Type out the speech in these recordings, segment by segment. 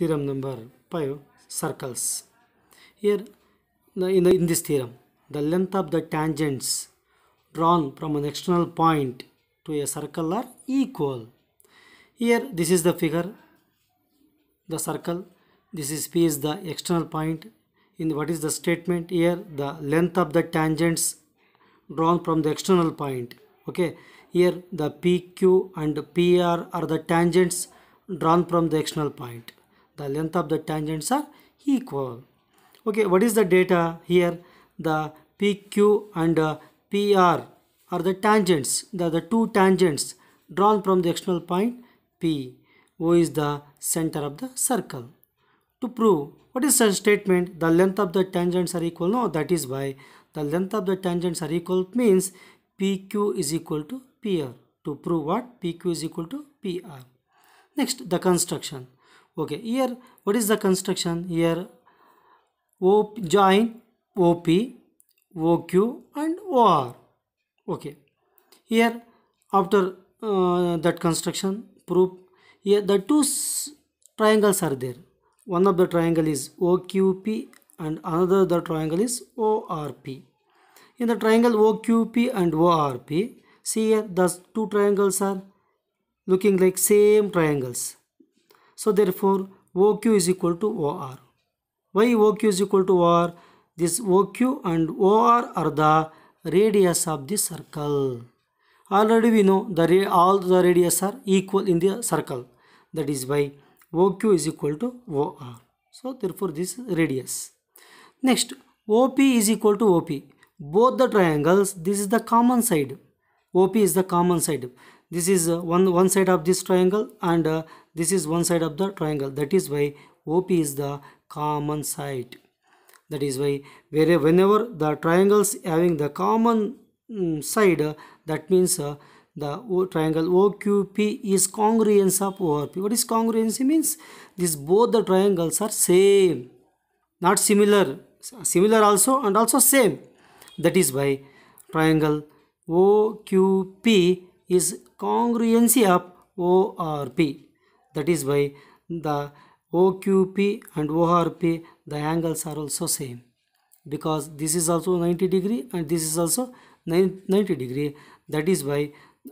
theorem number 5 circles here in, the, in this theorem the length of the tangents drawn from an external point to a circle are equal here this is the figure the circle this is p is the external point in what is the statement here the length of the tangents drawn from the external point okay here the pq and pr are the tangents drawn from the external point the length of the tangents are equal okay what is the data here the pq and uh, pr are the tangents the, the two tangents drawn from the external point p o is the center of the circle to prove what is such statement the length of the tangents are equal no that is why the length of the tangents are equal means pq is equal to pr to prove what pq is equal to pr next the construction okay here what is the construction here o join op oq and or okay here after uh, that construction proof here the two triangles are there one of the triangle is oqp and another the triangle is orp in the triangle oqp and orp see here the two triangles are looking like same triangles so therefore, OQ is equal to OR. Why OQ is equal to OR? This OQ and OR are the radius of the circle. Already we know the all the radius are equal in the circle. That is why OQ is equal to OR. So therefore this radius. Next OP is equal to OP. Both the triangles, this is the common side. OP is the common side this is uh, one one side of this triangle and uh, this is one side of the triangle that is why op is the common side that is why where whenever the triangles having the common um, side uh, that means uh, the o, triangle OQP is congruence of ORP. What is congruency means? This both the triangles are same, not similar. Similar also and also same. That is why triangle OQP is congruency of ORP. That is why the OQP and ORP the angles are also same because this is also 90 degree and this is also 90 degree that is why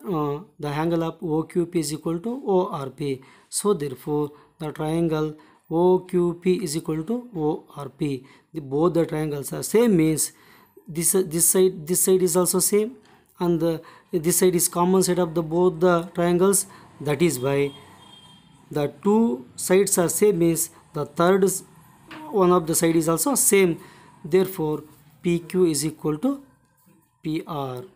uh, the angle of OQP is equal to ORP so therefore the triangle OQP is equal to ORP the, both the triangles are same means this this side this side is also same and the, this side is common side of the both the triangles that is why the two sides are same means the third one of the side is also same therefore pq is equal to pr